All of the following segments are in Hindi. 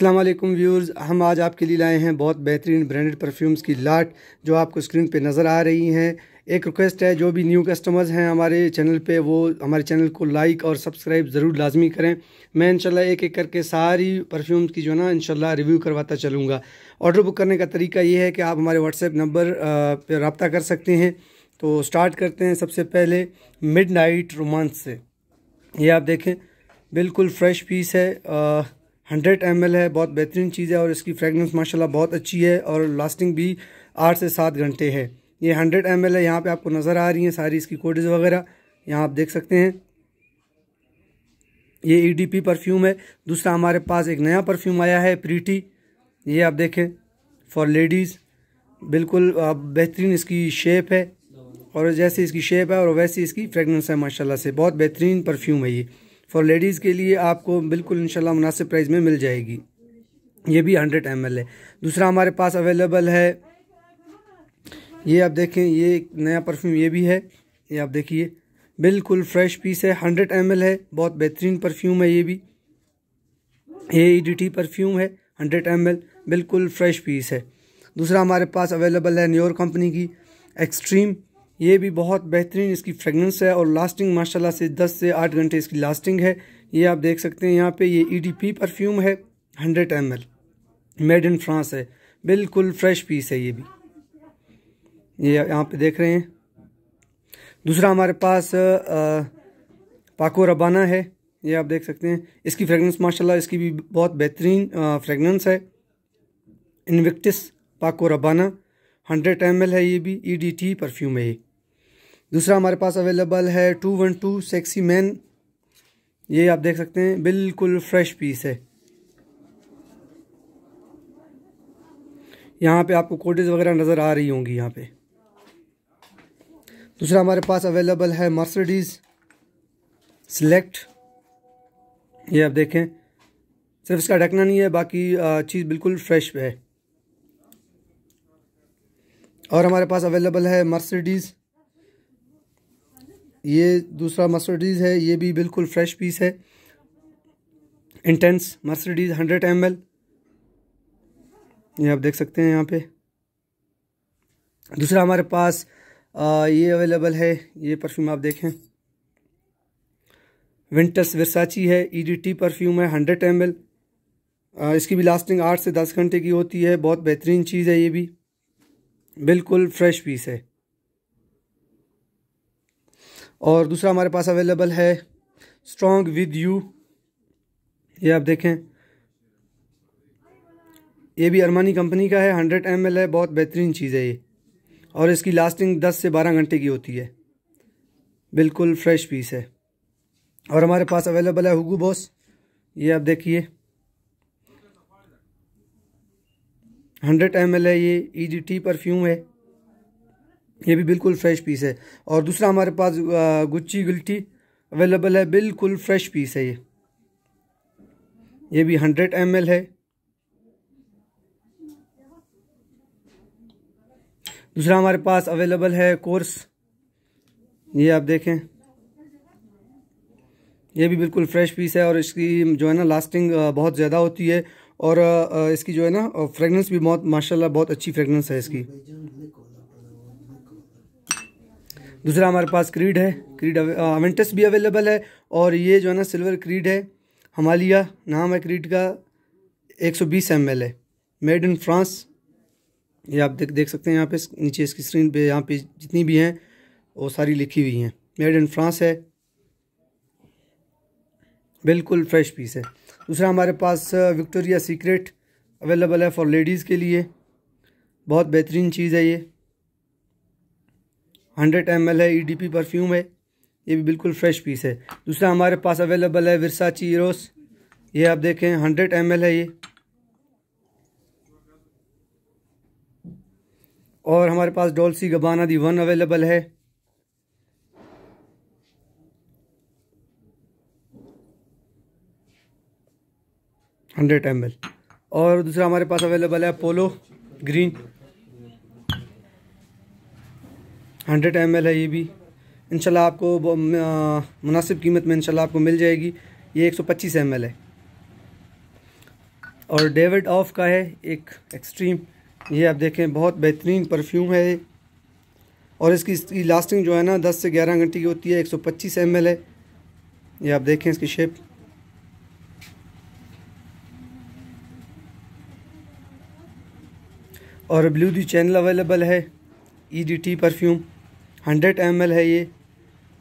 असलम व्यूर्स हम आज आपके लिए लाए हैं बहुत बेहतरीन ब्रांडेड परफ्यूम्स की लाट जो आपको स्क्रीन पे नज़र आ रही हैं एक रिक्वेस्ट है जो भी न्यू कस्टमर्स हैं हमारे चैनल पे वो हमारे चैनल को लाइक और सब्सक्राइब ज़रूर लाजमी करें मैं इनशाला एक एक करके सारी परफ्यूम्स की जो ना इनशाला रिव्यू करवाता चलूँगा ऑर्डर बुक करने का तरीका ये है कि आप हमारे व्हाट्सएप नंबर पर रबता कर सकते हैं तो स्टार्ट करते हैं सबसे पहले मिड रोमांस से ये आप देखें बिल्कुल फ्रेश पीस है हंड्रेड एम है बहुत बेहतरीन चीज़ है और इसकी फ्रेगनेंस माशाल्लाह बहुत अच्छी है और लास्टिंग भी आठ से सात घंटे है ये हंड्रेड एम है यहाँ पे आपको नज़र आ रही हैं सारी इसकी कोडेज वगैरह यहाँ आप देख सकते हैं ये ईडीपी e परफ्यूम है दूसरा हमारे पास एक नया परफ्यूम आया है प्रीटी ये आप देखें फॉर लेडीज़ बिल्कुल बेहतरीन इसकी शेप है और जैसे इसकी शेप है और वैसी इसकी फ्रेगनेंस है माशाल्लाह से बहुत बेहतरीन परफ्यूम है ये फॉर लेडीज़ के लिए आपको बिल्कुल इंशाल्लाह मुनासिब प्राइस में मिल जाएगी ये भी हंड्रेड एम है दूसरा हमारे पास अवेलेबल है ये आप देखें ये नया परफ्यूम ये भी है ये आप देखिए बिल्कुल फ्रेश पीस है हंड्रेड एम है बहुत बेहतरीन परफ्यूम है ये भी ए ई डी परफ्यूम है हंड्रेड एम बिल्कुल फ्रेश पीस है दूसरा हमारे पास अवेलेबल है न्योर कंपनी की एक्सट्रीम ये भी बहुत बेहतरीन इसकी फ्रेगनेंस है और लास्टिंग माशाल्लाह से 10 से 8 घंटे इसकी लास्टिंग है ये आप देख सकते हैं यहाँ पे ये ईडीपी e परफ्यूम है 100 एम मेड इन फ्रांस है बिल्कुल फ्रेश पीस है ये भी ये यहाँ पे देख रहे हैं दूसरा हमारे पास पाको रबाना है ये आप देख सकते हैं इसकी फ्रेगनेंस माशा इसकी भी बहुत बेहतरीन फ्रेगनेंस है इनविक्टिस पाको रबाना हंड्रेड एम है ये भी ई डी टी परफ्यूम है ये दूसरा हमारे पास अवेलेबल है two one two sexy man ये आप देख सकते हैं बिल्कुल फ्रेश पीस है यहाँ पे आपको कोटेज वगैरह नज़र आ रही होंगी यहाँ पे दूसरा हमारे पास अवेलेबल है मर्सिडीज सिलेक्ट ये आप देखें सिर्फ इसका ढकना नहीं है बाकी चीज़ बिल्कुल फ्रेश है और हमारे पास अवेलेबल है मर्सिडीज़ ये दूसरा मर्सडीज़ है ये भी बिल्कुल फ्रेश पीस है इंटेंस मर्सडीज़ हंड्रेड एम ये आप देख सकते हैं यहाँ पे दूसरा हमारे पास आ, ये अवेलेबल है ये परफ्यूम आप देखें विंटर्स वर्साची है ईडीटी e परफ्यूम है हंड्रेड एम इसकी भी लास्टिंग आठ से दस घंटे की होती है बहुत बेहतरीन चीज़ है ये भी बिल्कुल फ्रेश पीस है और दूसरा हमारे पास अवेलेबल है स्ट्रॉन्ग विद यू ये आप देखें ये भी अरमानी कंपनी का है हंड्रेड एम है बहुत बेहतरीन चीज़ है ये और इसकी लास्टिंग दस से बारह घंटे की होती है बिल्कुल फ्रेश पीस है और हमारे पास अवेलेबल है हुगू बॉस ये आप देखिए हंड्रेड एम है ये ई e परफ्यूम है ये भी बिल्कुल फ्रेश पीस है और दूसरा हमारे पास गुच्ची गुल्टी अवेलेबल है बिल्कुल फ्रेश पीस है ये ये भी हंड्रेड एम है दूसरा हमारे पास अवेलेबल है कोर्स ये आप देखें ये भी बिल्कुल फ्रेश पीस है और इसकी जो है ना लास्टिंग बहुत ज़्यादा होती है और इसकी जो है ना फ्रेगनेंस भी बहुत माशाल्लाह बहुत अच्छी फ्रेगनेंस है इसकी दूसरा हमारे पास क्रीड है क्रीड अवेंटस भी अवेलेबल है और ये जो है ना सिल्वर क्रीड है हमालिया नाम है क्रीड का 120 सौ है मेड इन फ्रांस ये आप देख देख सकते हैं यहाँ पे नीचे इसकी स्क्रीन पे यहाँ पे जितनी भी हैं वो सारी लिखी हुई हैं मेड इन फ्रांस है बिल्कुल फ्रेश पीस है दूसरा हमारे पास विक्टोरिया सीक्रेट अवेलेबल है फॉर लेडीज़ के लिए बहुत बेहतरीन चीज़ है ये हंड्रेड एम है ई e परफ्यूम है ये भी बिल्कुल फ्रेश पीस है दूसरा हमारे पास अवेलेबल है विरसा चीरोस ये आप देखें हंड्रेड एम है ये और हमारे पास Dolce Gabbana the one available है हंड्रेड एम और दूसरा हमारे पास अवेलेबल है अपोलो ग्रीन हंड्रेड एम है ये भी इनशाला आपको मुनासिब कीमत में इनशाला आपको मिल जाएगी ये एक सौ पच्चीस एम है और डेविड ऑफ का है एक एक्सट्रीम ये आप देखें बहुत बेहतरीन परफ्यूम है और इसकी इसकी लास्टिंग जो है ना 10 से 11 घंटे की होती है 125 एम है ये आप देखें इसकी शेप और ब्लू दी चैनल अवेलेबल है E D T perfume hundred M है ये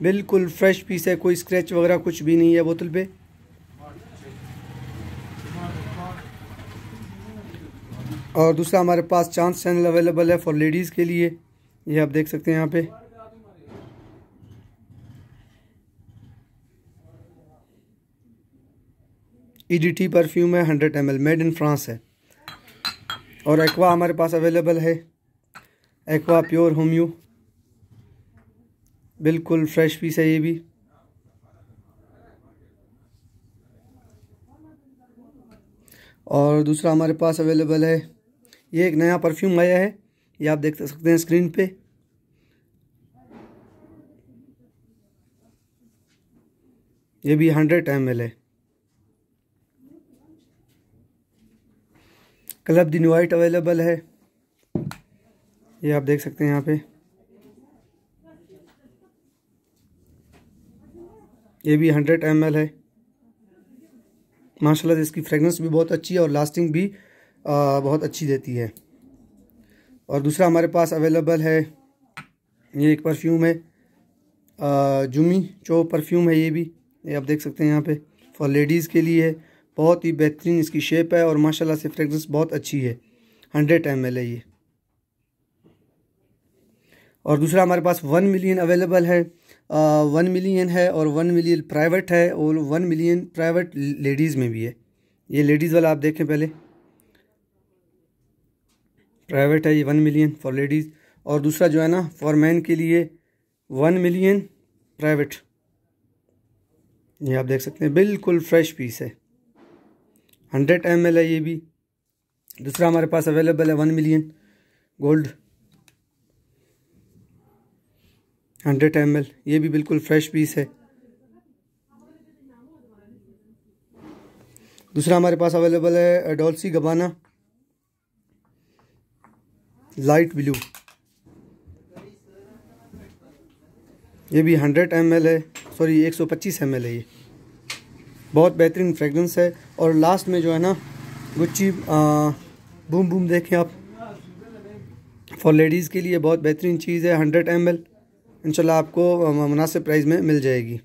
बिल्कुल फ्रेश पीस है कोई स्क्रैच वगैरह कुछ भी नहीं है बोतल पे और दूसरा हमारे पास चांस चैनल अवेलेबल है फॉर लेडीज़ के लिए ये आप देख सकते हैं यहाँ पे ईडीटी e परफ्यूम है hundred M made in France है और एक्वा हमारे पास अवेलेबल है एक्वा प्योर होम्यू बिल्कुल फ्रेश पीस है ये भी और दूसरा हमारे पास अवेलेबल है ये एक नया परफ्यूम आया है ये आप देख सकते हैं स्क्रीन पे ये भी हंड्रेड एम एल है क्लब दिन वाइट अवेलेबल है ये आप देख सकते हैं यहाँ पे ये भी हंड्रेड एम है माशाल्लाह इसकी फ्रेगरेंस भी बहुत अच्छी है और लास्टिंग भी आ, बहुत अच्छी देती है और दूसरा हमारे पास अवेलेबल है ये एक परफ्यूम है आ, जुमी चो परफ्यूम है ये भी ये आप देख सकते हैं यहाँ पे फॉर लेडीज़ के लिए है बहुत ही बेहतरीन इसकी शेप है और माशाल्लाह से फ्रेगरेंस बहुत अच्छी है हंड्रेड एम है ये और दूसरा हमारे पास वन मिलियन अवेलेबल है वन मिलियन है और वन मिलियन प्राइवेट है और वन मिलियन प्राइवेट लेडीज़ में भी है ये लेडीज़ वाला आप देखें पहले प्राइवेट है ये वन मिलियन फॉर लेडीज़ और दूसरा जो है ना फॉर मैन के लिए वन मिलियन प्राइवेट ये आप देख सकते हैं बिल्कुल फ्रेश पीस है हंड्रेड एम है ये भी दूसरा हमारे पास अवेलेबल है one million gold hundred M ये भी बिल्कुल फ्रेश पीस है दूसरा हमारे पास अवेलेबल है डोलसी गबाना लाइट ब्लू ये भी 100 एम है सॉरी 125 एम है ये बहुत बेहतरीन फ्रेगरेंस है और लास्ट में जो है ना गुच्ची बूम बूम देखें आप फॉर लेडीज़ के लिए बहुत बेहतरीन चीज़ है 100 एम इंशाल्लाह आपको मुनासिब प्राइस में मिल जाएगी